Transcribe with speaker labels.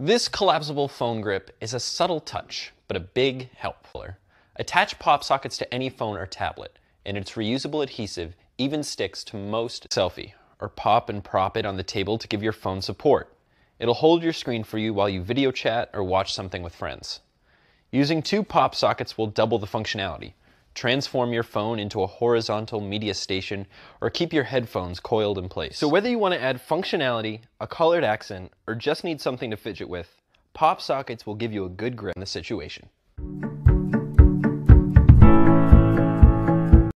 Speaker 1: This collapsible phone grip is a subtle touch, but a big help. Attach pop sockets to any phone or tablet, and its reusable adhesive even sticks to most selfie, or pop and prop it on the table to give your phone support. It'll hold your screen for you while you video chat or watch something with friends. Using two pop sockets will double the functionality, transform your phone into a horizontal media station, or keep your headphones coiled in place. So whether you want to add functionality, a colored accent, or just need something to fidget with, pop sockets will give you a good grip on the situation.